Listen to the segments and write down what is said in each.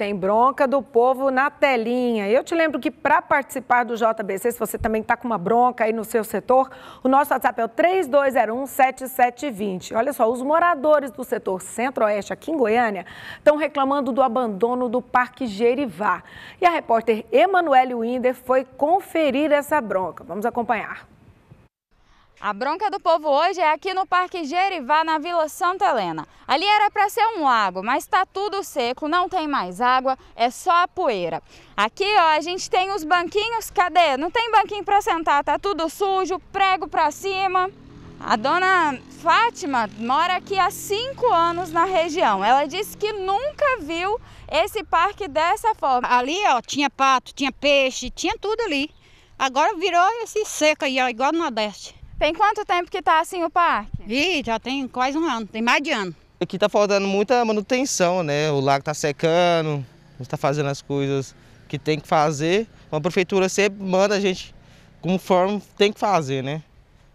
Tem bronca do povo na telinha. Eu te lembro que para participar do JBC, se você também está com uma bronca aí no seu setor, o nosso WhatsApp é o 32017720. Olha só, os moradores do setor centro-oeste aqui em Goiânia estão reclamando do abandono do Parque Gerivá. E a repórter Emanuele Winder foi conferir essa bronca. Vamos acompanhar. A bronca do povo hoje é aqui no Parque Gerivá, na Vila Santa Helena. Ali era para ser um lago, mas está tudo seco, não tem mais água, é só a poeira. Aqui, ó, a gente tem os banquinhos, cadê? Não tem banquinho para sentar, tá tudo sujo, prego para cima. A dona Fátima mora aqui há cinco anos na região. Ela disse que nunca viu esse parque dessa forma. Ali, ó, tinha pato, tinha peixe, tinha tudo ali. Agora virou esse seco aí, ó, igual no Nordeste. Tem quanto tempo que está assim o parque? Ih, já tem quase um ano, tem mais de ano. Aqui está faltando muita manutenção, né? O lago está secando, está fazendo as coisas que tem que fazer. A prefeitura sempre manda a gente conforme tem que fazer, né?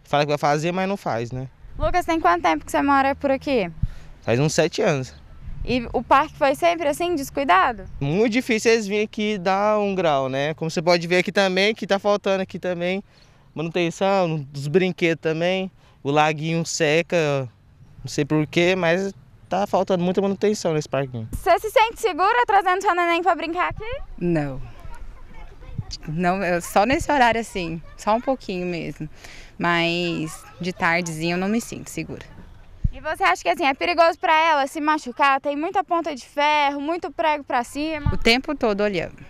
Fala que vai fazer, mas não faz, né? Lucas, tem quanto tempo que você mora por aqui? Faz uns sete anos. E o parque foi sempre assim, descuidado? Muito difícil eles virem aqui dar um grau, né? Como você pode ver aqui também, que tá faltando aqui também manutenção dos brinquedos também. O laguinho seca, não sei porquê, mas tá faltando muita manutenção nesse parquinho. Você se sente segura trazendo seu neném para brincar aqui? Não. Não, eu, só nesse horário assim, só um pouquinho mesmo. Mas de tardezinho eu não me sinto segura. E você acha que assim, é perigoso para ela se machucar? Tem muita ponta de ferro, muito prego para cima? O tempo todo olhando,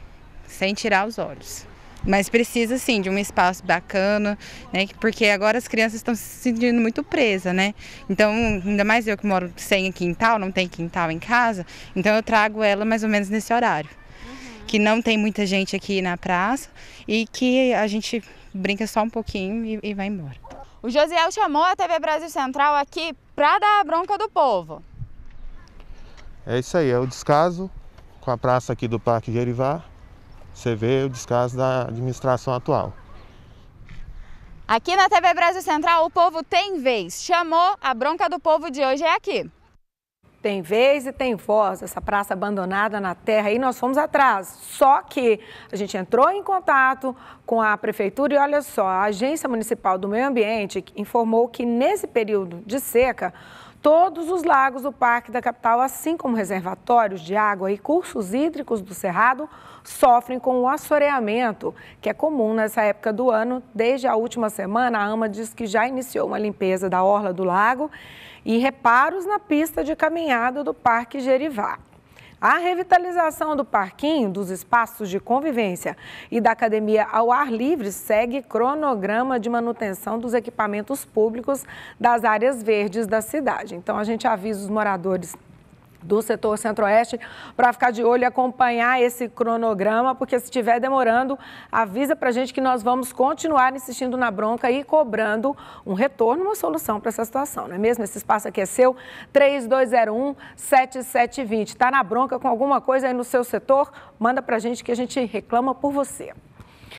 sem tirar os olhos. Mas precisa sim de um espaço bacana, né? Porque agora as crianças estão se sentindo muito presas, né? Então, ainda mais eu que moro sem quintal, não tem quintal em casa, então eu trago ela mais ou menos nesse horário. Uhum. Que não tem muita gente aqui na praça e que a gente brinca só um pouquinho e, e vai embora. O Josiel chamou a TV Brasil Central aqui para dar a bronca do povo. É isso aí, é o descaso com a praça aqui do Parque Gerivá você vê o descaso da administração atual. Aqui na TV Brasil Central, o povo tem vez. Chamou, a bronca do povo de hoje é aqui. Tem vez e tem voz, essa praça abandonada na terra e nós fomos atrás. Só que a gente entrou em contato com a prefeitura e olha só, a Agência Municipal do Meio Ambiente informou que nesse período de seca, todos os lagos do Parque da Capital, assim como reservatórios de água e cursos hídricos do Cerrado, sofrem com o assoreamento, que é comum nessa época do ano. Desde a última semana, a AMA diz que já iniciou uma limpeza da orla do lago e reparos na pista de caminhada do Parque Gerivá. A revitalização do parquinho, dos espaços de convivência e da academia ao ar livre segue cronograma de manutenção dos equipamentos públicos das áreas verdes da cidade. Então, a gente avisa os moradores do setor centro-oeste para ficar de olho e acompanhar esse cronograma, porque se estiver demorando, avisa para a gente que nós vamos continuar insistindo na bronca e cobrando um retorno, uma solução para essa situação, não é mesmo? Esse espaço aqui é seu, 3201-7720. Está na bronca com alguma coisa aí no seu setor? Manda para a gente que a gente reclama por você.